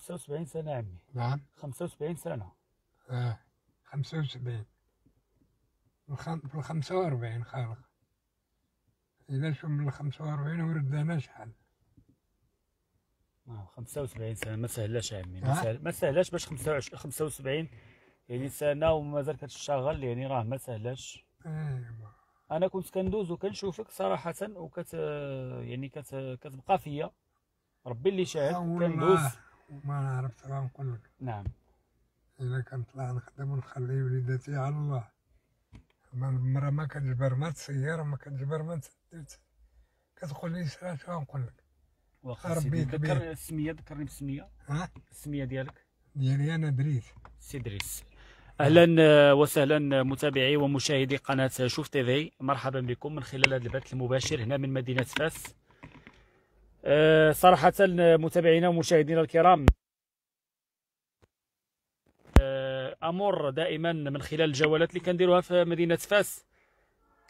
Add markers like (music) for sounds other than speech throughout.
75 سنة يا عمي نعم 75 سنة اه 75 في 45 خالق إذا شو من ال 45 وردنا شحال اه 75 سنة ما سهلاش يا عمي ما سهلاش باش 25 75 يعني سنة ومازال كتشتغل يعني راه ما سهلاش ايوا انا كنت كندوز وكنشوفك صراحه وكت يعني كت كتبقى فيا ربي اللي شاهد آه، كندوز وما نعرف ترى نقول لك نعم إذا كان طلع نخدم ونخلي وليداتي على الله ما المرة ما كتجبر ما تسير ما كتجبر ما كتقول لي سرا شنو نقول لك ربي ذكر السمية ذكرني بالسمية ها السمية ديالك ديالي أنا دريس سي دريس اهلا آه، وسهلا آه، متابعي ومشاهدي قناه شوف تي في مرحبا بكم من خلال هذا البث المباشر هنا من مدينه فاس آه، صراحة متابعينا ومشاهدينا الكرام آه، امر دائما من خلال الجولات اللي كنديروها في مدينه فاس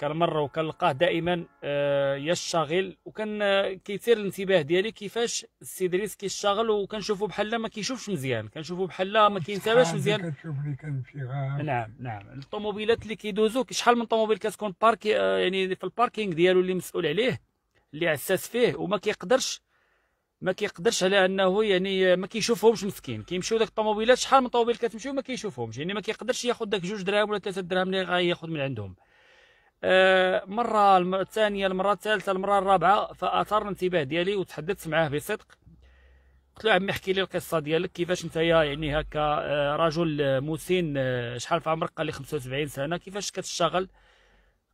كنمر وكنلقاه دائما آه، يشتغل وكان كيثير الانتباه ديالي كيفاش السي دريس كيشتغل وكنشوفو بحال ما كيشوفش مزيان كنشوفو بحال ما كينتابعش مزيان نعم نعم الطوموبيلات اللي كيدوزو شحال من طوموبيل كتكون باركي يعني في الباركينغ ديالو اللي مسؤول عليه اللي عساس فيه وما كيقدرش ما كيقدرش على انه يعني ما كيشوفهمش مسكين كيمشيو داك الطوموبيلات شحال من طوموبيل كتمشيو ما كيشوفهمش يعني ما كيقدرش ياخذ داك جوج دراهم ولا ثلاثه دراهم اللي غياخذ من عندهم آه مره الثانيه المره الثالثه المره الرابعه فاثار الانتباه ديالي وتحدثت معاه بصدق قلت له عمي احكي لي القصه ديالك كيفاش انت يعني هكا آه، رجل مسن آه، شحال في عمرك قال لي 75 سنه كيفاش كتشتغل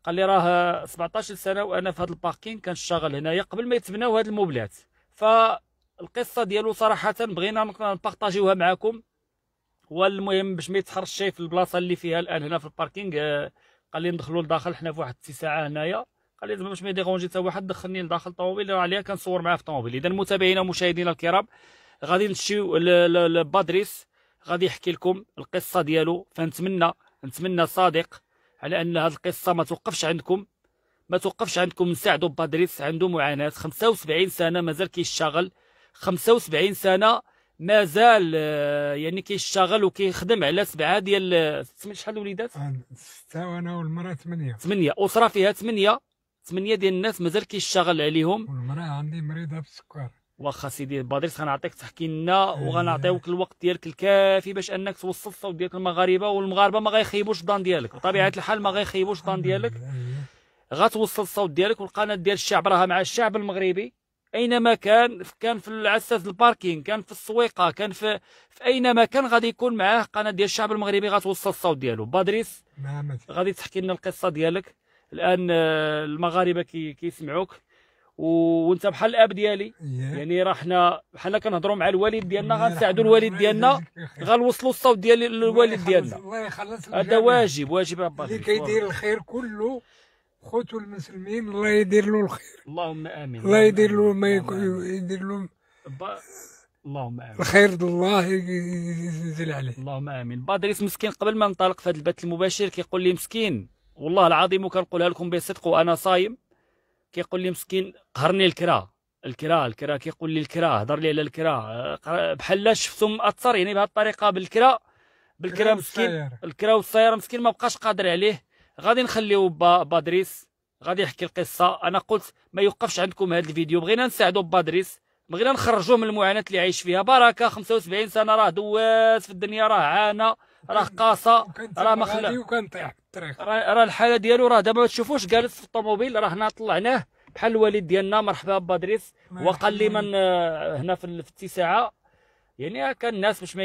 قال لي راه 17 سنه وانا في هذا الباركين كنشتغل هنايا قبل ما يتبناو هاد الموبلات فالقصه ديالو صراحه بغينا نبارطاجيوها معكم والمهم باش ما يتحرش شي في البلاصه اللي فيها الان هنا في الباركينغ آه، قال لي ندخلوا لداخل حنا في واحد الساعه هنايا قال لي باش ما يديرونجي حتى واحد دخلني لداخل الطوموبيل راه عليا كنصور معاه في الطوموبيل اذا متابعينا ومشاهدينا الكرام غادي نمشيو لبادريس غادي يحكي لكم القصه ديالو فنتمنى نتمنى صادق على أن هذه القصة ما توقفش عندكم ما توقفش عندكم نساعدوا بادريس عنده معاناة 75 سنة مازال كيشتغل 75 سنة مازال آه، يعني كيشتغل وكيخدم على سبعه ديال آه، شحال الوليدات؟ آه، سته وانا والمراه ثمانيه ثمانيه اسره فيها ثمانيه ثمانيه ديال الناس مازال كيشتغل عليهم والمراه عندي مريضه بالسكر واخا سيدي بادريس غنعطيك تحكي لنا آه. وغنعطيوك الوقت ديالك الكافي باش انك توصل الصوت ديالك المغاربه والمغاربه ما غايخيبوش الظن ديالك بطبيعه آه. الحال ما غايخيبوش الظن آه. ديالك غتوصل الصوت ديالك والقناه ديال الشعب راها مع الشعب المغربي اينما كان كان في العساس الباركين كان في السويقه كان في في اينما كان غادي يكون معاه قناه ديال الشعب المغربي غتوصل الصوت ديالو بادريس غادي تحكي لنا القصه ديالك الان المغاربه كيسمعوك كي وانت بحال الاب ديالي يعني راه حنا بحال كنهضروا مع الوالد ديالنا غنساعدوا الوالد ديالنا (laughs) غنوصلوا الصوت ديال للوالد ديالنا هذا واجب واجب ابا اللي كيدير الخير كله خوتو المسلمين الله يدير له الخير اللهم امين الله يدير له ما يدير له اللهم امين الخير الله ينزل عليه اللهم امين بادريس مسكين قبل ما ننطلق في هذا البث المباشر كيقول لي مسكين والله العظيم وكنقولها لكم بصدق وانا صايم كيقول لي مسكين قهرني الكرا الكرا الكرا كيقول لي الكرا هضر لي على الكرا بحال لا شفتو مأثر يعني بهذه الطريقه بالكرا بالكرا مسكين الكرا والسياره مسكين ما بقاش قادر عليه غادي نخليو با بادريس غادي يحكي القصه انا قلت ما يوقفش عندكم هذا الفيديو بغينا نساعدو بادريس بغينا نخرجوه من المعاناه اللي عايش فيها بركه 75 سنه راه دواس في الدنيا راه عانى راه قاصه راه ما راه الحاله ديالو راه دابا ما تشوفوش جالس في الطوموبيل راه هنا طلعناه بحال الوالد ديالنا مرحبا بادريس وقال لي من آه، هنا في الاتساعه يعني هكا الناس باش ما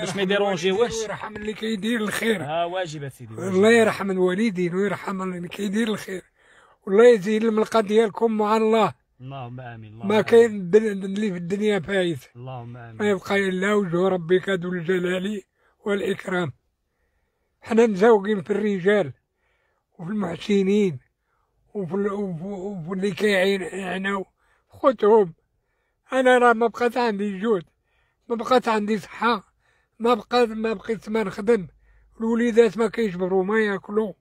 باش ما يديرونجيوهش الله يرحم اللي كيدير الخير ها آه، واجب اسيدي الله يرحم الوالدين ويرحم اللي كيدير الخير والله يزيد الملقى ديالكم مع الله اللهم امين الله ما كاين اللي في الدنيا فايت اللهم امين ما يبقى الا وجه ربك ذو الجلال والإكرام حنا مزوقين في الرجال وفي المحسنين وفي, وفي اللي كيعينوا خوتهم أنا راه ما بقات عندي جود ما بقات عندي صحة ما بقات ما بقيت ما نخدم الوليدات ما كيجبروا ما ياكلوا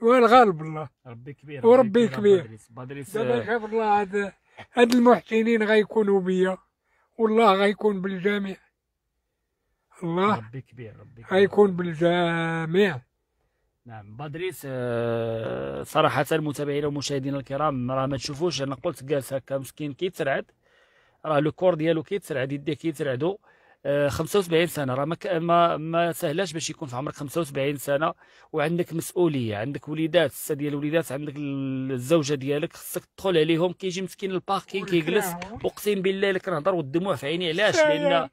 والغالب الله ربي كبير وربي كبير دابا شاف الله هاد هاد المحسنين غيكونوا بيا والله غيكون بالجميع الله ربي كبير ربي كبير. هيكون بالجميع نعم بادريس آه، صراحة المتابعين ومشاهدينا الكرام راه ما تشوفوش انا قلت جالس هكا مسكين كيترعد راه لو كور ديالو كيترعد يديه كيترعدو 75 آه، سنة راه ما, ما ما سهلاش باش يكون في عمرك 75 سنة وعندك مسؤولية عندك وليدات سته ديال الوليدات عندك الزوجة ديالك خصك تدخل عليهم كيجي مسكين الباركين كيجلس اقسم بالله لك نهضر والدموع في عيني علاش لان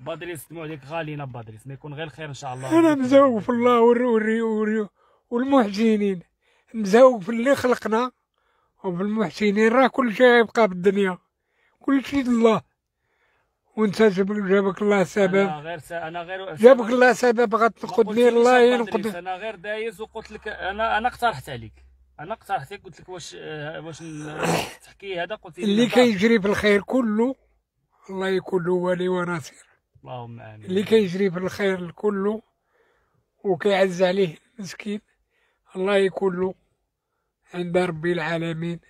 بادريس دموع ديك غالينا بادريس ما يكون غير خير ان شاء الله انا مزوق في الله والري والري والمحسنين مزوق في اللي خلقنا وبالمحسنين راه كل شيء يبقى بالدنيا كل شيء لله وانت جابك الله سبب انا غير س... انا غير جابك الله سبب غتنقذني الله ينقذ انا غير دايز وقلت لك انا انا اقترحت عليك انا اقترحت عليك قلت لك واش آه، واش تحكي هذا قلت لي اللي كيجري في الخير كله الله يكون هو لي وناصر اللهم امين اللي كيجري في الخير لكله وكيعز عليه المسكين الله يكون له عند ربي العالمين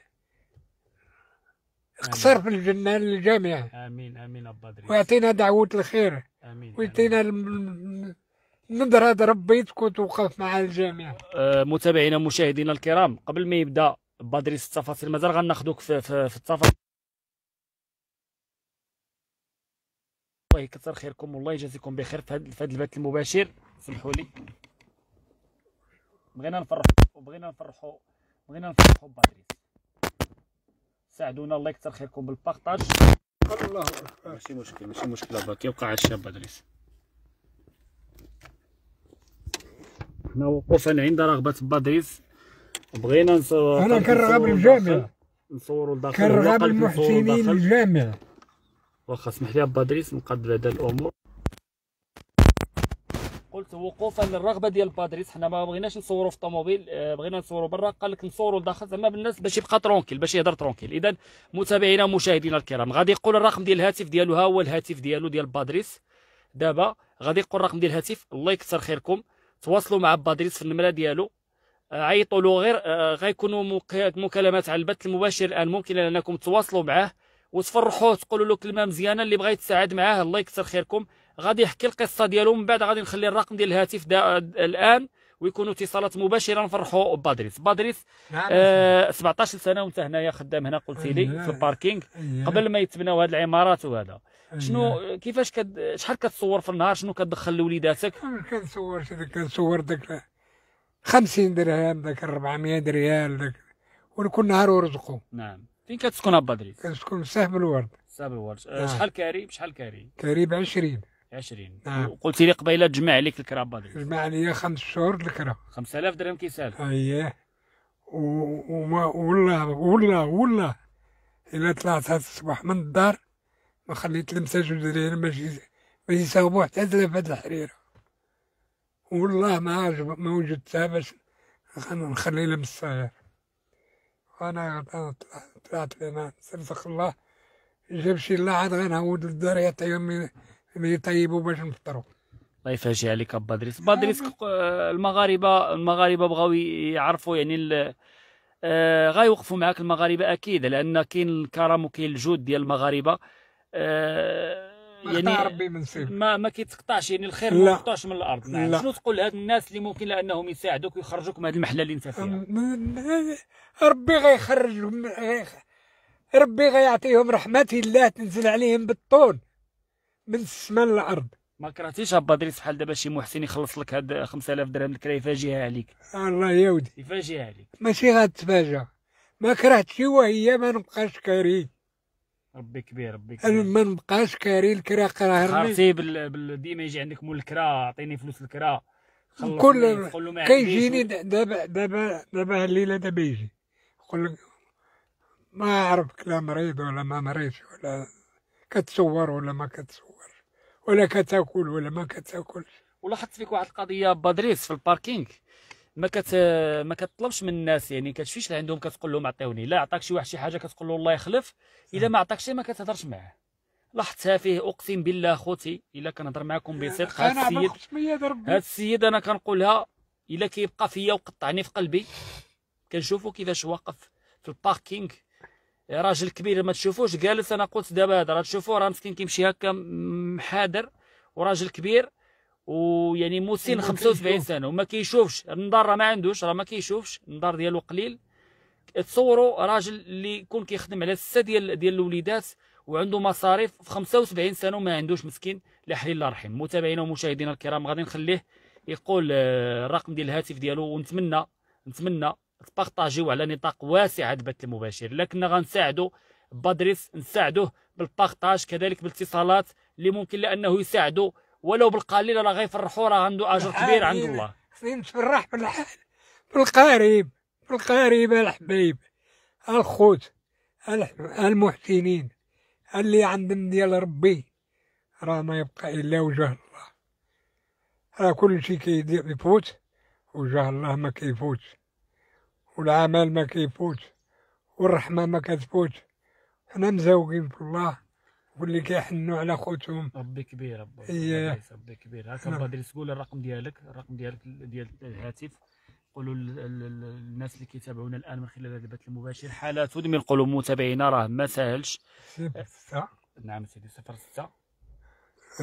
اقصر في الجنة للجامع امين امين ابا ويعطينا دعوة الخير امين ويعطينا نظرة ربي تكون توقف مع الجميع أه متابعينا مشاهدينا الكرام قبل ما يبدا بدري التفاصيل مازال غناخذوك في, في, في التفاصيل الله يكثر خيركم والله يجازيكم بخير في هذا البث المباشر سمحوا لي بغينا نفرحوا بغينا نفرحوا بغينا نفرحوا بادريس ساعدونا الله يكثر خيركم بالبارطاج الله اكبر ماشي مشكل ماشي مشكل با كيوقع على الشاب بادريس حنا وقوفا عند رغبه بادريس بغينا نصور انا كنرغب الجامع نصوروا لداخل كنرغب المحسنين الجامع واخا سمح لي بادريس ادريس نقاد هذا الامور قلت وقوفا للرغبه ديال بادريس حنا ما بغيناش نصوروا في الطوموبيل آه، بغينا نصوروا برا قال لك نصوروا لداخل زعما بالناس باش يبقى ترونكيل باش يهضر ترونكيل اذا متابعينا ومشاهدينا الكرام غادي يقول الرقم ديال الهاتف ديالو ها هو الهاتف ديالو ديال بادريس دابا غادي يقول الرقم ديال الهاتف الله يكثر خيركم تواصلوا مع بادريس في النمره ديالو آه، عيطوا له غير آه، غيكونوا مكالمات على البث المباشر الان ممكن انكم تواصلوا معاه وتفرحوه تقولوا له كلمه مزيانه اللي بغى يتساعد معاه الله يكثر خيركم غادي يحكي القصه ديالو من بعد غادي نخلي الرقم ديال الهاتف الان ويكونوا اتصالات مباشره نفرحوا بادريس بادريس نعم. آه 17 سنه وانت هنايا خدام هنا قلتي لي أيوة. في الباركينغ أيوة. قبل ما يتبناو هاد العمارات وهذا أيوة. شنو كيفاش كد... شحال كتصور في النهار شنو كتدخل لوليداتك كنصور كنصور داك 50 درهم داك 400 ريال داك ولكل نهار ورزقه نعم فين كتسكن بدري؟ كنسكن ساحب الورد ساحب الورد آه. نعم. شحال كاري بشحال كاري؟ كاري ب 20 20 نعم وقلتي لي قبيله تجمع عليك الكرا بدري جمع عليا خمس شهور الكرا 5000 درهم كيسال اييه وما والله والله والله الا طلعت هاد الصباح من الدار ما خليت لمسه جوج درهم باش باش يصاوبوا حتى تلف هاد الحريره والله ما عجب ما وجدتها باش نخلي لمسه الصاير وانا طلعت تاعت لنا صرفك الله جابش الله عاد غنعود للدار يعطي يوم يطيبوا طيب باش نفطروا الله يفاجئ عليك ابا ادريس ابا ادريس آه، المغاربه المغاربه بغاو يعرفوا يعني آه غيوقفوا معاك المغاربه اكيد لان كاين الكرم وكاين الجود ديال المغاربه آه يعني ربي من سيب. ما ما كيتقطعش يعني الخير ما كيتقطعش من الارض نعم لا. شنو تقول لهاد الناس اللي ممكن لانهم يساعدوك ويخرجوك من هاد المحله اللي انت فيها ربي غيخرجهم ربي غيعطيهم رحمه الله تنزل عليهم بالطول من السماء للارض ما كرهتيش ابا دريس بحال دابا شي محسن يخلص لك هاد 5000 درهم الكرا يفاجئها عليك الله يا ودي يفاجئها عليك ماشي غتفاجئ ما كرهتش وهي ما نبقاش كريه ربي كبير ربي كبير ما نبقاش كاري الكرا قراهرني بال... بال... ديما يجي عندك مول الكرا عطيني فلوس الكرا كل كيجيني دابا دابا دابا الليله دابا يجي يقول لك ما عرفك لا مريض ولا ما مريضش ولا كتصور ولا ما كتصور ولا كتاكل ولا ما كتاكلش ولاحظت فيك واحد القضيه بادريس في الباركينغ ما كت ما كتطلبش من الناس يعني كتمشيش لعندهم كتقول لهم عطيوني لا عطاك شي واحد شي حاجه كتقول له الله يخلف الا ما عطاكش ما كتهضرش معاه لاحظتها فيه اقسم بالله خوتي الا كنهضر معكم بصدق هذا السيد هذا السيد انا كنقولها الا كيبقى فيا وقطعني في قلبي كنشوفو كيفاش واقف في الباركينغ راجل كبير ما تشوفوش جالس انا قلت دابا هذا راه تشوفوه راه مسكين كيمشي هكا محادر وراجل كبير ويعني مو سن 75 سنه وما كيشوفش النظر راه ما عندوش راه ما كيشوفش النظر ديالو قليل تصوروا راجل اللي يكون كيخدم على سته ديال ديال الوليدات وعنده مصاريف في 75 سنه وما عندوش مسكين لا حليل الله رحيم متابعينا ومشاهدينا الكرام غادي نخليه يقول آه، الرقم ديال الهاتف ديالو ونتمنى نتمنى تبارطاجيو على نطاق واسع هذا البث المباشر لكن غنساعدو بادريس نساعدوه بالبارطاج كذلك بالاتصالات اللي ممكن لانه يساعدو ولو بالقليل راه غيفرحوا راه عنده اجر كبير عند الله خصني في بالحال بالقريب بالقريب الحبيب الخوت المحسنين اللي عندهم ديال ربي راه ما يبقى الا وجه الله راه كل شيء كيفوت وجه الله ما كيفوتش والعمل ما كيفوتش والرحمه ما كتفوتش حنا مزوقين في الله واللي كيحنوا على خوتهم ربي كبير ربي إيه. ربي كبير هاكا نعم. بدري تقول الرقم ديالك الرقم ديالك ديال الهاتف قولوا الناس اللي كيتابعونا الان من خلال هذا البث المباشر حالة تدمي نقولوا متابعينا راه ما ساهلش ستة نعم سيدي صفر ستة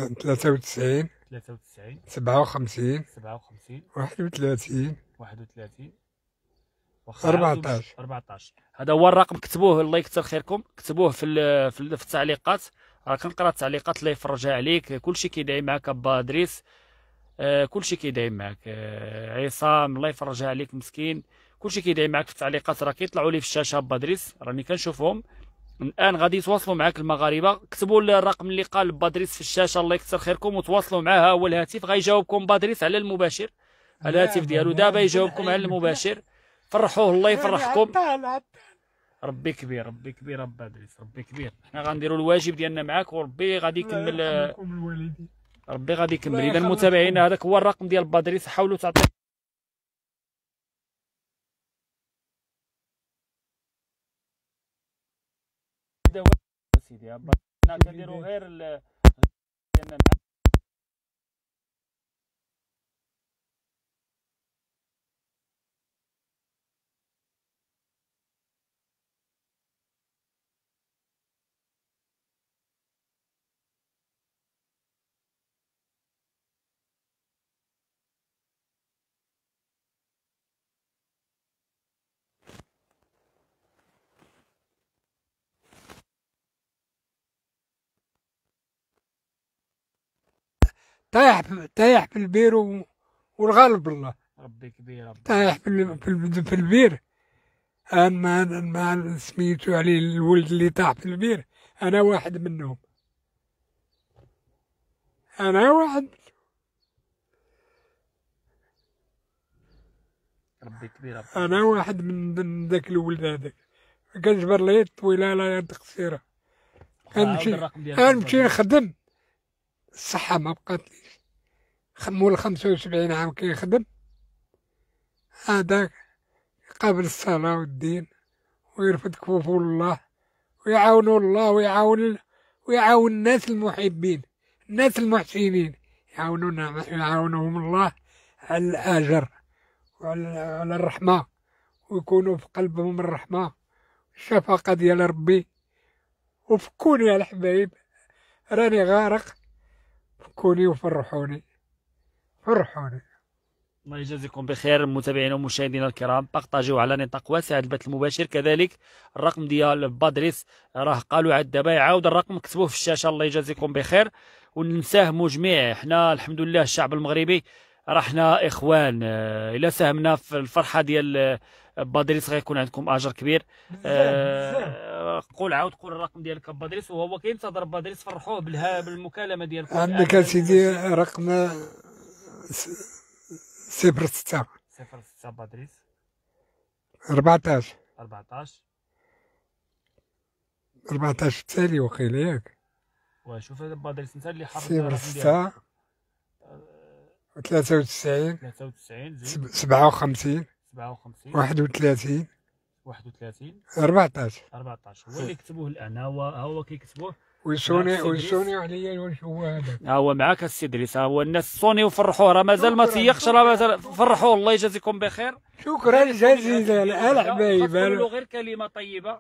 93 93 57 57 31 31 14 14 هذا هو الرقم كتبوه الله يكثر خيركم كتبوه في في التعليقات راه كنقرا التعليقات الله يفرجها عليك كلشي كيدعي معاك با ادريس آه، كلشي كيدعي معاك آه، عصام الله يفرجها عليك مسكين كلشي كيدعي معاك في التعليقات راه كيطلعوا لي في الشاشه با ادريس راني كنشوفهم الان غادي يتواصلوا معاك المغاربه كتبوا الرقم اللي قال بادريس في الشاشه الله يكثر خيركم وتواصلوا معاه هو الهاتف غيجاوبكم بادريس على المباشر على الهاتف ديالو دابا يجاوبكم على المباشر فرحوه الله يعني يفرحكم ربي كبير ربي كبير ربي ادريس ربي كبير حنا غنديروا الواجب ديالنا معاك وربي غادي يكمل ربي غادي يكمل اذا المتابعين هذاك هو الرقم ديال بادريس حاولوا تعطي سيدي كنديروا غير ديالنا معاك طايح طايح في البير و... والغالب الله ربي كبير ربي طايح في, ال... في, ال... في البير اما ما سميتو عليه الولد اللي طاح في البير انا واحد منهم انا واحد ربي كبير ربي انا واحد من ذاك الولد هذاك كنجبر لي طويله لا قصيره كنمشي كنمشي نخدم الصحة ما بقاتليش مول خمسة وسبعين عام كيخدم هذا قابل الصلاة والدين ويرفد كفوفه لله ويعاونوا الله ويعاون ويعاون الناس المحبين الناس المحسنين يعاونونا يعاونهم الله على الأجر وعلى الرحمة ويكونوا في قلبهم الرحمة الشفقة ديال ربي وفكوني يا الحبايب راني غارق كوني وفرحوني فرحوني الله يجازيكم بخير متابعينا ومشاهدينا الكرام بارطاجيو على نطاق واسع البث المباشر كذلك الرقم ديال بادريس راه قالوا عاد دابا يعاود الرقم كتبوه في الشاشه الله يجازيكم بخير ونساهموا جميع حنا الحمد لله الشعب المغربي رحنا اخوان آه، الا ساهمنا في الفرحه ديال آه، بادريس غيكون عندكم اجر كبير آه قول عاود قول الرقم ديالك بادريس وهو كينتظر بادريس فرحوه بالمكالمه ديالكم عندك سيدي رقم آه، صفر ستة صفر ستة بادريس 14 14 14 التالي وقيل ياك وشوف هذا بادريس انت اللي حرك صفر ستة 93 93 زين 57 وثلاثين 31 31 14 14 هو اللي كتبوه الان هو هو كيكتبوه ويسوني ويسوني عليا واش هو هذا ها هو معاك السي ادريس ها هو الناس صوني وفرحوه راه مازال ما تيقش راه مازال فرحوه الله يجازيكم بخير شكرا جزيلا الحبايب غير كلمه طيبه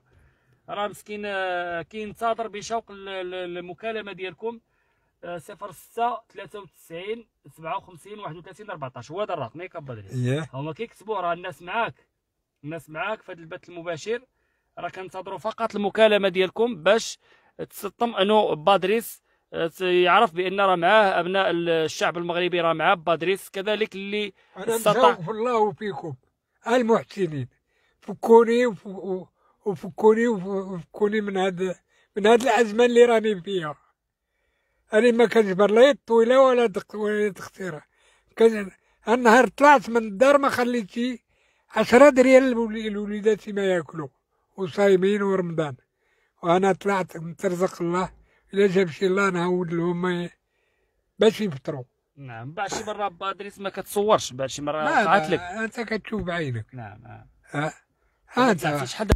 راه مسكين آه، كينتظر بشوق المكالمه ديالكم صفر ستة ثلاثة وتسعين سبعة وخمسين واحد وثلاثين أربعتاش هو هذا الرقم ياك أبا هما كيكتبوا راه الناس معاك الناس معاك في هذا البث المباشر راه كنتظروا فقط المكالمة ديالكم باش انه بادريس يعرف بان راه معاه ابناء الشعب المغربي راه معاه بادريس كذلك اللي انا استطاع الله فيكم المحسنين فكوني وفكوني وفكوني من هذا من هذه الازمه اللي راني فيها أنا ما كنجبر لا يد طويلة ولا يد كان النهار طلعت من الدار ما خليتي عشرة دريال لوليداتي ما ياكلوا وصايمين ورمضان وأنا طلعت مترزق الله إلا جاب شي الله نعود لهم باش يفطروا نعم بعد شي مرة بادريس ما كتصورش بعد شي مرة طلعت لك أنت كتشوف بعينك نعم نعم أه. أنت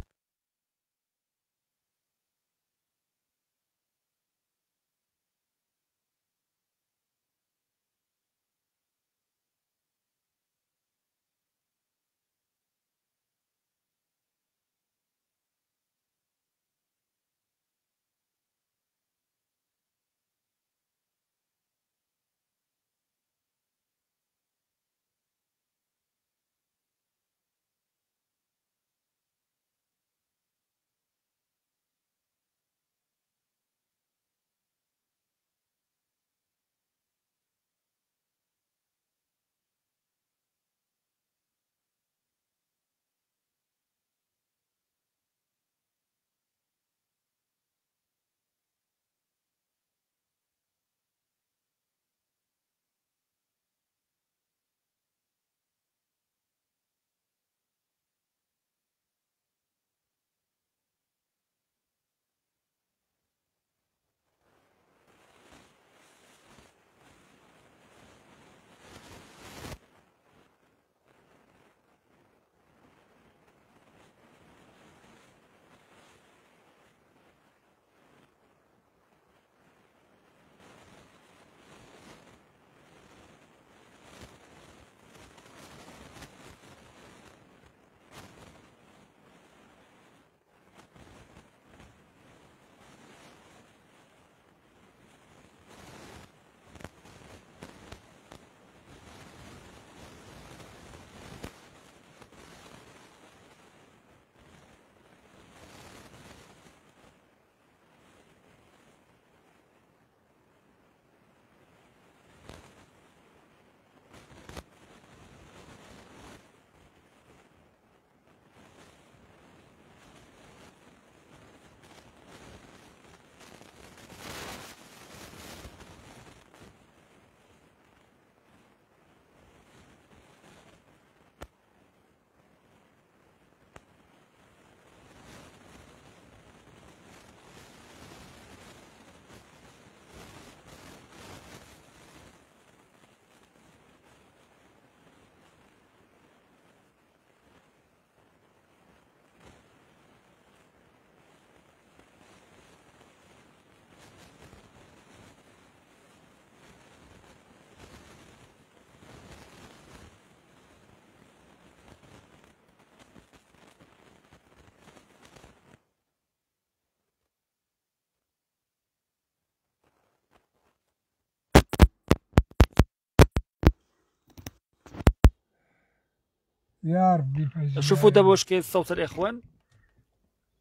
يا ربي فاجعة يعني. شوفوا دابا واش كاين الصوت الاخوان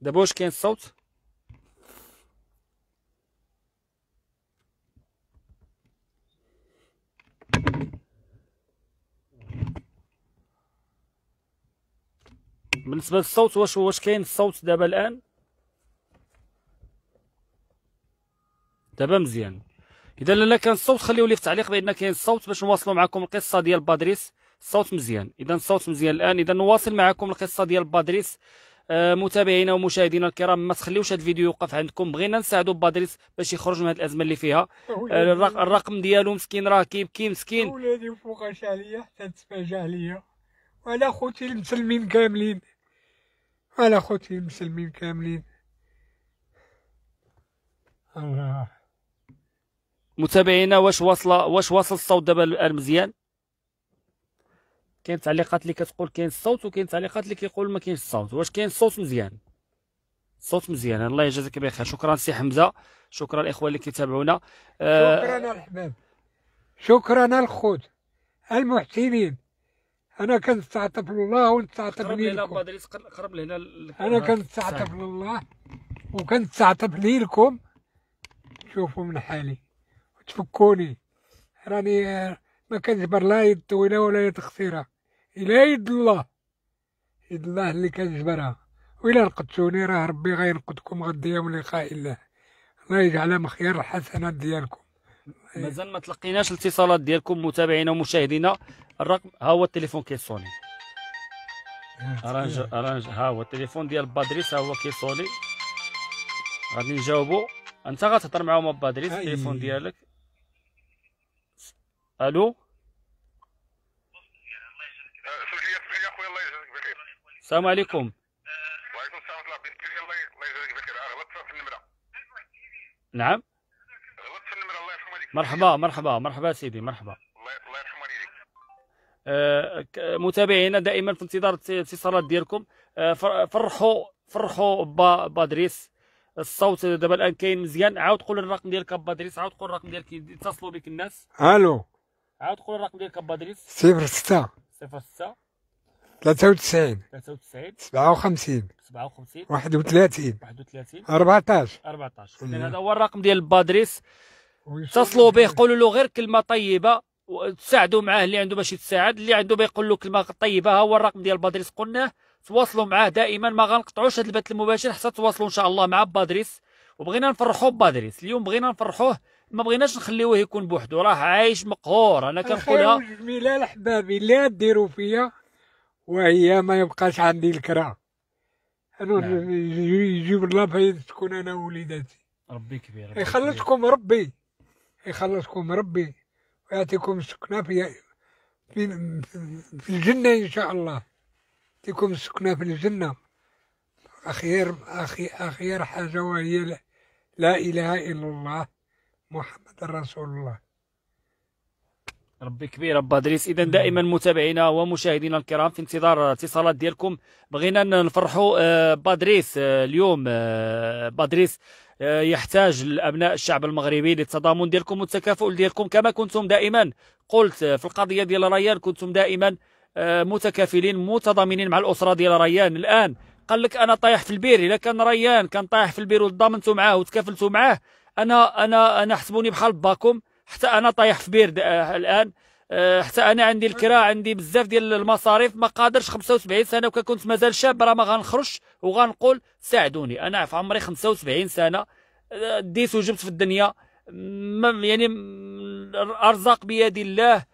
دابا واش كاين الصوت بالنسبه للصوت واش واش كاين الصوت دابا الان دابا مزيان اذا لا كان الصوت خليوا لي في التعليق بان كاين الصوت باش نواصلوا معكم القصه ديال بادريس الصوت مزيان اذا الصوت مزيان الان اذا نواصل معكم القصه ديال بادريس آه، متابعينا ومشاهدينا الكرام ما تخليوش هذا الفيديو يوقف عندكم بغينا نساعدوا بادريس باش يخرج من هذه الازمه اللي فيها آه، الرقم ديالو مسكين راه كيبكي مسكين ولادي فوقاش عليا حتى تفاجا عليا وانا خوتي المسلمين كاملين وعلى خوتي المسلمين كاملين الله متابعينا واش واصله واش واصل الصوت دابا الان مزيان كاين تعليقات اللي كتقول كاين الصوت وكاين تعليقات اللي كيقول ما كاينش الصوت واش كاين الصوت مزيان الصوت مزيان الله يجازيك بخير شكرا سي حمزه شكرا الاخوه اللي كيتابعونا آه شكرا الحباب شكرا الخوت المحسنين انا كنستعطف لله ونستعطف لي قرب لهنا انا كنستعطف لله وكنستعطف ليكم شوفوا من حالي وتفكوني راني آه، ما كتجبر لا يد طويله ولا يد قصيره الا يد الله يد الله اللي كتجبرها وإلا نقدتوني راه ربي غينقدكم غدا يوم لقاء الله الله يجعلها مخيار خير الحسنات ديالكم مازال ما تلقيناش الاتصالات ديالكم متابعينا ومشاهدينا الرقم ها هو التليفون كيصوني آه، رانج رانج ها هو التليفون ديال بادريس ها هو كيصوني غادي نجاوبو انت غتهضر معاهم بادريس التليفون ديالك الو السلام عليكم وعليكم السلام ورحمه الله الله في النمره نعم في النمره الله يرحم والديك مرحبا مرحبا مرحبا سيدي مرحبا الله يرحم والديك متابعينا دائما في انتظار الاتصالات ديالكم أه، فرحوا فرحوا با بادريس الصوت دابا الان كاين مزيان عاود قول الرقم ديالك بادريس عاود قول الرقم ديالك يتصلوا بك الناس الو عاود قول الرقم ديالك ابا ادريس 06 06 93 93 57 57 31 31 14 14 اذا هذا هو الرقم ديال بادريس اتصلوا به قولوا له غير كلمه طيبه وتساعدوا معاه اللي عنده باش يتساعد اللي عنده بيقول له كلمه طيبه ها هو الرقم ديال بادريس قلناه تواصلوا معاه دائما ما غنقطعوش هذا البث المباشر حتى تواصلوا ان شاء الله مع بادريس وبغينا نفرحوه بادريس اليوم بغينا نفرحوه ما بغيناش نخليوه يكون بوحدو راه عايش مقهور انا كنقولها جميله الاحبابي لا ديروا فيا وهي ما يبقاش عندي الكرا انا نعم. يجيب الله فايد تكون انا ووليداتي ربي كبير يخلصكم ربي يخلصكم ربي ويعطيكم السكنه في في, في الجنه ان شاء الله يعطيكم السكنه في الجنه اخير اخي اخير حاجه وهي لا اله الا الله محمد رسول الله ربي كبير ابا ادريس اذا دائما متابعينا ومشاهدينا الكرام في انتظار اتصالات ديالكم بغينا نفرحوا آه، بادريس آه، اليوم آه، بادريس يحتاج الابناء الشعب المغربي للتضامن ديالكم والتكافؤ ديالكم كما كنتم دائما قلت في القضيه ديال ريان كنتم دائما متكافلين متضامنين مع الاسره ديال ريان الان قال لك انا طايح في البير اذا كان ريان كان طايح في البير وتضامنتوا معاه وتكافلتوا معاه انا انا انا حسبوني بحال باكم حتى انا طايح في بيرد آه، الان آه، حتى انا عندي الكراء عندي بزاف ديال المصاريف ما قادرش 75 سنه وكنت مازال شاب راه ما غنخرجش وغنقول ساعدوني انا في عمري 75 سنه آه، ديت وجبت في الدنيا يعني الارزاق بيد الله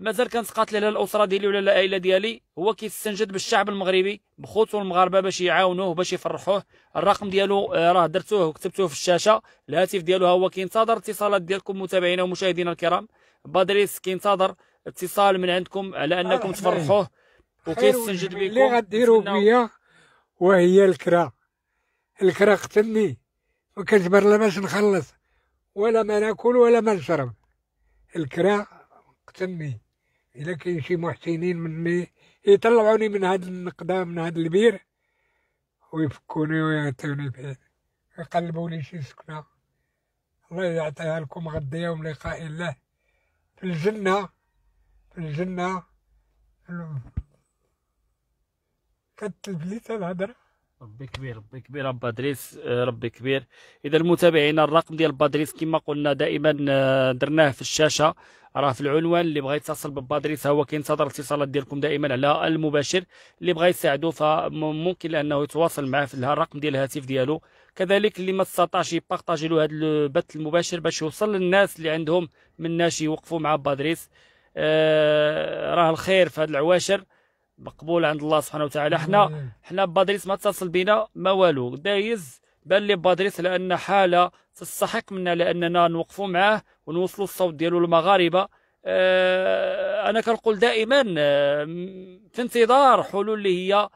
مازال كنتقاتل على الاسره ديالي ولا العائله ديالي هو كيستنجد بالشعب المغربي بخوتو المغاربه باش يعاونوه باش يفرحوه الرقم ديالو آه، راه درتوه وكتبتوه في الشاشه الهاتف ديالو ها هو كينتظر اتصالات ديالكم متابعينا ومشاهدينا الكرام بادريس كينتظر اتصال من عندكم على انكم آه، تفرحوه وكيستنجد بكم اللي غديروا بيا وهي الكرا الكرا قتلني ما كنجبر لا باش نخلص ولا ما ناكل ولا ما نشرب الكرا يقتلني الا كاين شي محسنين مني يطلعوني من هاد النقدة من هاد البير ويفكوني ويعطيوني فيه يقلبوا لي شي سكنة الله يعطيها لكم غدا يوم لقاء الله في الجنة في الجنة كتلبيت الهضره ربي كبير ربي كبير ابا ادريس آه، ربي كبير اذا المتابعين الرقم ديال بادريس كما قلنا دائما آه، درناه في الشاشه راه في العنوان اللي بغى يتصل ببادريس هو كينتظر الاتصالات ديالكم دائما على المباشر اللي بغى يساعدو فممكن انه يتواصل معاه في الرقم ديال الهاتف ديالو كذلك اللي ما استطاعش يبارطاجي له هذا البث المباشر باش يوصل للناس اللي عندهم مناش يوقفوا مع بادريس آه، راه الخير في هاد العواشر مقبول عند الله سبحانه وتعالى حنا إيه. حنا بادريس ما اتصل بينا ما والو دايز بان لي بادريس لان حاله تستحق منا لاننا نوقفوا معاه ونوصلوا الصوت ديالو للمغاربه أه انا كنقول دائما آه، في انتظار حلول اللي هي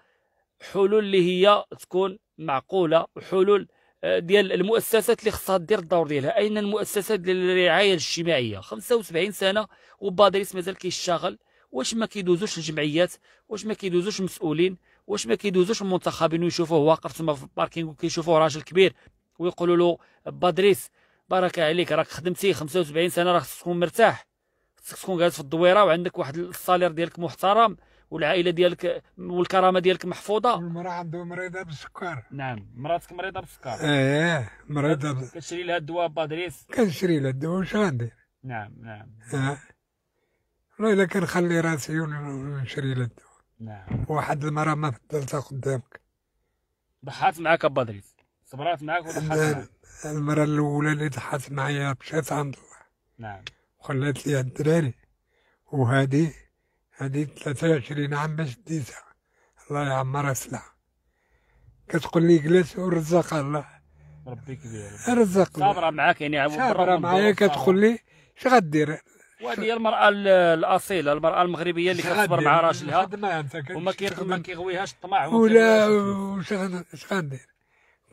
حلول اللي هي تكون معقوله وحلول آه، ديال المؤسسات اللي خصها دير الدور ديالها اين المؤسسات ديال الرعايه الاجتماعيه 75 سنه وبادريس مازال كيشتغل واش ما كيدوزوش الجمعيات واش ما كيدوزوش المسؤولين واش ما كيدوزوش المنتخبين ويشوفوه واقف تما في الباركينغ وكيشوفوه راجل كبير ويقولوا له بادريس بارك عليك راك خدمتي 75 سنه راك تكون مرتاح خصك تكون جالس في الدويره وعندك واحد الصالير ديالك محترم والعائله ديالك والكرامه ديالك محفوظه المراه عندها مريضه بالسكر نعم مراتك مريضه بالسكر ايه مريضه كتشري لها الدواء بادريس كنشري لها الدواء واش غندير نعم نعم آه. والله إلا كان خلي راسي ونشري له نعم واحد المرة ما فضلتها قدامك ضحات معاك دريس صبرات معاك وضحات المرة الأولى اللي ضحات معايا مشات عند الله نعم وخلات لي الدراري وهادي هادي 23 عام باش ديتها الله يعمرها سلعه كتقول لي جلس ورزق الله ربي كبير رزق الله صابره معاك يعني صابره معايا كتقول لي شغدير وهذه هي المرأة الأصيلة المرأة المغربية اللي كتصبر مع يعني، راجلها يعني، وما ما كيغويهاش الطمع ولا وش غندير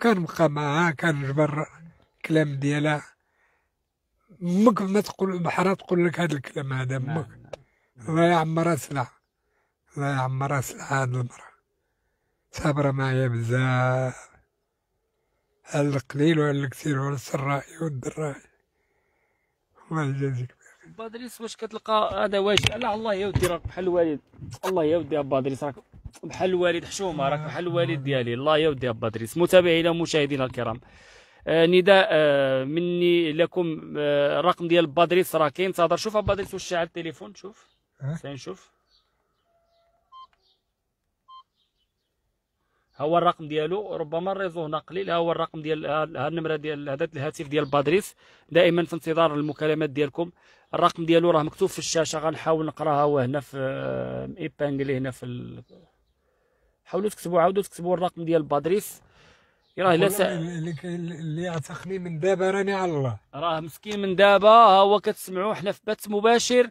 كنبقى معاها كنجبر الكلام ديالها مك ما تقول بحرا تقول لك هذا الكلام هذا نعم، مك نعم. الله يعمرها سلعة الله يعمرها سلعة هذه المرأة صابرة معايا بزاف هل القليل ولا الكثير ولا السراء والدراء الله يجازيك بادريس واش كتلقى هذا واجد لا الله يودي راك بحال الوالد الله يودي ابا ادريس راك بحال الوالد حشومه راك بحال الوالد ديالي الله يودي ابا ادريس متابعينا ومشاهدينا الكرام آه نداء آه مني لكم الرقم آه ديال بادريس راه كينتظر شوف ادريس واش شاعل التليفون شوف نشوف ها هو الرقم ديالو ربما الريزو هنا قليل ها هو الرقم ديال ها النمره ديال هذا الهاتف ديال بادريس دائما في انتظار المكالمات ديالكم الرقم ديالو راه مكتوب في الشاشه غنحاول نقراها هو هنا في آه، ايبانغلي هنا في ال... حاولوا تكتبوا عاودوا تكتبوا الرقم ديال بادريس راه لا اللي عتقني من دابا راني على الله راه مسكين من دابا ها هو كتسمعوا حنا في بث مباشر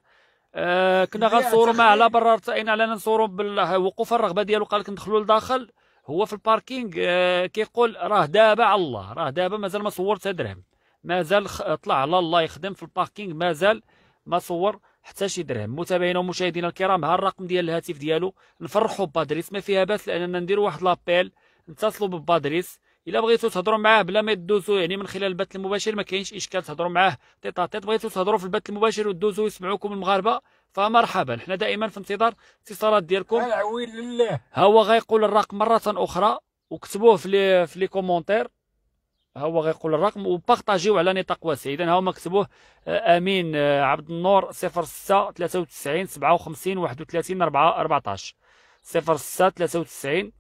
آه كنا غنصوروا معاه على برا ارتئينا على نصوروا بالوقوف الرغبه ديالو قال لك ندخلوا لداخل هو في الباركينج آه، كيقول راه دابا على الله راه دابا مازال ما صور حتى درهم مازال طلع على الله يخدم في الباركينج مازال ما صور حتى شي درهم متابعينا ومشاهدينا الكرام ها الرقم ديال الهاتف ديالو نفرحوا ببادريس ما فيها باس لاننا ندير واحد لابيل نتصلوا ببادريس الا بغيتو تهضروا معاه بلا ما تدوزوا يعني من خلال البث المباشر ما كاينش اشكال تهضروا معاه تيطا تيط بغيتو تهضروا في البث المباشر وتدوزوا يسمعوكم المغاربه فمرحبا حنا دائما في انتظار اتصالات ديالكم العويل لله ها هو غيقول الرقم مره اخرى وكتبوه في لي في لي كومونتير ها هو غيقول الرقم وبارطاجيو على نطاق واسع اذا ها هو كتبوه آه، امين آه، عبد النور 06 93 57 31 14 06 93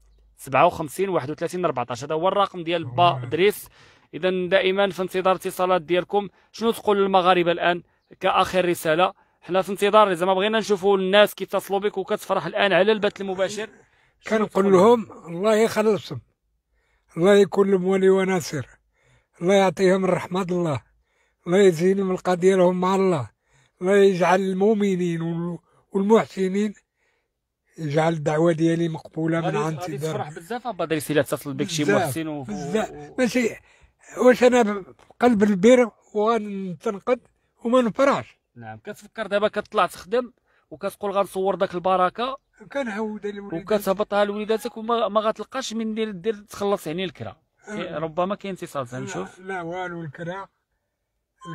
57 31 14 هذا هو الرقم ديال با ادريس اذا دائما في انتظار اتصالات ديالكم شنو تقول للمغاربه الان كاخر رساله حنا في انتظار زعما بغينا نشوفوا الناس كيتصلوا بك وكتفرح الان على البث المباشر كنقول لهم الله يخلصهم الله يكون لهم ولي وناصر الله يعطيهم الرحمه الله الله يزينهم القضية لهم مع الله الله يجعل المؤمنين والمحسنين جعل الدعوه ديالي مقبوله من عند غادي تفرح بزاف ابا دريسي اتصل بك شي محسن و... بزاف ماشي واش انا قلب البير وغنتنقد وما نفرحش نعم كتفكر دابا كتطلع تخدم وكتقول غنصور داك البركه كنعاودها لوليداتك وكتهبطها لوليداتك وما غتلقاش من دير تخلص يعني الكرا أه. ربما كاين اتصال نشوف لا, والو الكره مع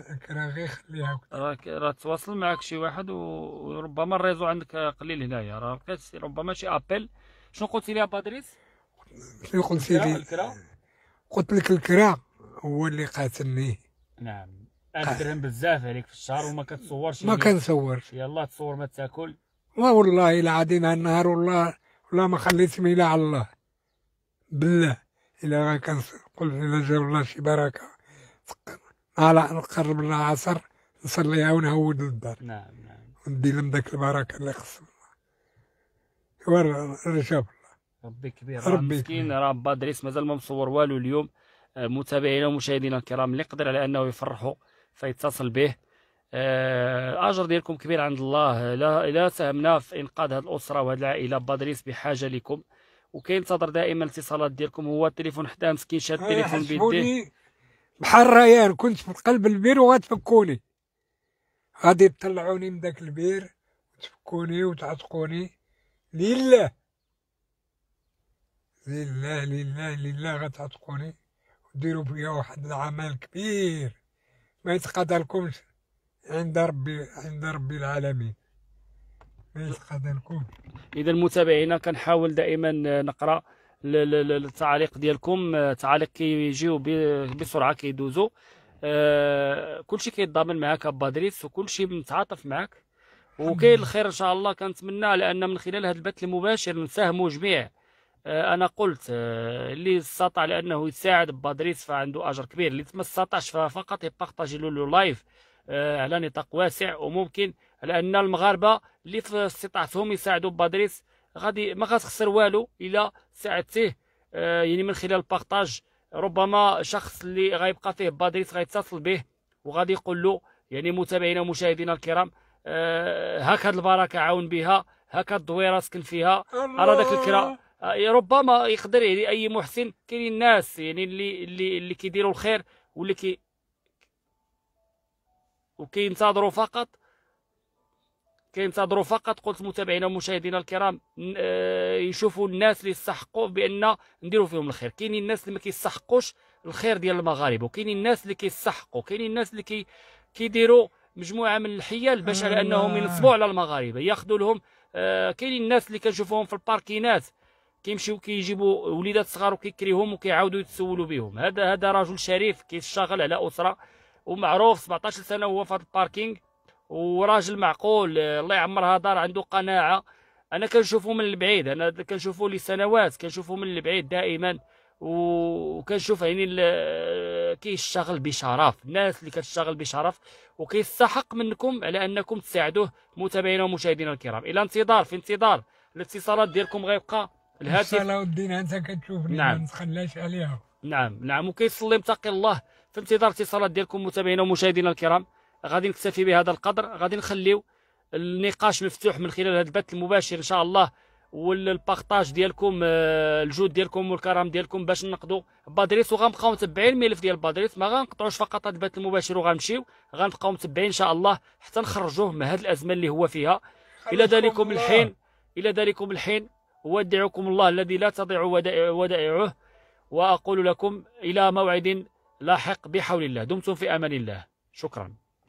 الكرام غير خليها راك راه تواصل معك شي واحد وربما الريزو عندك قليل هنايا راه لقيت ربما شي ابل شنو قلت لي بادريس شنو قلت لي قلت لك الكرا هو اللي قاتلني نعم ألف درهم بزاف عليك في الشهر وما كتصورش ما كنصورش يلا تصور ما تاكل ما والله الا العظيم النهار والله والله ما خليت الا على الله بالله الا كنقول الا جاب الله شي بركه على أن نقرب الله نصليها ونهود الدار نعم نعم وندي لهم ذاك البركة اللي خصهم الله رجاب الله ربي كبير ربي مسكين راه با دريس مازال ما مصور والو اليوم آه، متابعينا ومشاهدينا الكرام اللي يقدر على انه يفرحوا فيتصل به الاجر آه، ديالكم كبير عند الله لا لا ساهمنا في انقاذ هذه الاسره وهذه العائله بادريس بحاجه لكم وكينتظر دائما الاتصالات ديالكم هو التليفون حدا مسكين شاد آه، التليفون بيديه بحال ريان كنت في قلب البير وغتفكوني غادي تطلعوني من داك البير وتفكوني وتعتقوني لله لله لله لله غتعتقوني وديروا فيا واحد العمل كبير ما يتقادلكمش عند ربي عند ربي العالمين ما يتقادلكمش اذا متابعينا كنحاول دائما نقرا التعاليق ديالكم آه، تعاليق كيجيو بسرعه كيدوزوا آه كلشي كيتضامن معاك ابا وكل وكلشي متعاطف معاك وكاين الخير ان شاء الله كنتمنى لان من خلال هذا البث المباشر نساهموا جميع آه انا قلت آه اللي استطاع لانه يساعد بادريس فعنده اجر كبير اللي ما استطاعش فقط يبارطاجي له لايف آه، على نطاق واسع وممكن لان المغاربه اللي في استطاعتهم يساعدوا بادريس غادي ما غتخسر والو الا ساعدتيه آه، يعني من خلال البارطاج ربما شخص اللي غيبقى فيه بادريس غيتصل به وغادي يقول له يعني متابعينا ومشاهدينا الكرام آه، هاك هاد البركه عاون بها هاك الدويره سكن فيها راه داك الكرا آه، يعني ربما يقدر يعني اي محسن كاينين الناس يعني اللي اللي اللي كيديروا الخير واللي كي وكينتظروا فقط كينتظروا فقط قلت متابعينا ومشاهدينا الكرام آه، يشوفوا الناس اللي يستحقوا بان نديروا فيهم الخير كاينين الناس اللي ما كيستحقوش الخير ديال المغاربه وكاينين الناس اللي كيستحقوا كاينين الناس اللي كيديروا مجموعه من الحيل باش على انهم آه. ينصبوا على المغاربه ياخذوا لهم آه، كاينين الناس اللي كنشوفوهم في الباركينات كيمشيو كيجيبوا وليدات صغار وكيكريهم وكيعاودوا يتسولوا بهم هذا هذا رجل شريف كيشتغل على اسره ومعروف 17 سنه وهو في هذا الباركينغ وراجل معقول آه، الله يعمرها دار عنده قناعه انا كنشوفه من البعيد انا كنشوفه لسنوات كنشوفه من البعيد دائما وكنشوف يعني آه، كيشتغل بشرف الناس اللي كتشتغل بشرف وكيستحق منكم على انكم تساعدوه متابعينا ومشاهدينا الكرام الى انتظار في انتظار الاتصالات ديالكم غيبقى الهاتف الصلاه والدين نعم، انت كتشوفني نعم. ما نتخلاش عليها نعم نعم وكيصلي متقي الله في انتظار اتصالات ديالكم متابعينا ومشاهدينا الكرام غادي نكتفي بهذا القدر غادي نخليو النقاش مفتوح من خلال هذا البث المباشر ان شاء الله والبارطاج ديالكم آه، الجهد ديالكم والكرم ديالكم باش نقضوا بادريس وغنبقاو متبعين الملف ديال بادريس ما غنقطعوش فقط البث المباشر وغنمشيو غنبقاو متبعين ان شاء الله حتى نخرجوه من هذه الازمه اللي هو فيها الى ذلكم الحين الى ذلكم الحين اودعكم الله الذي لا تضيع ودائعه واقول لكم الى موعد لاحق بحول الله دمتم في امان الله شكرا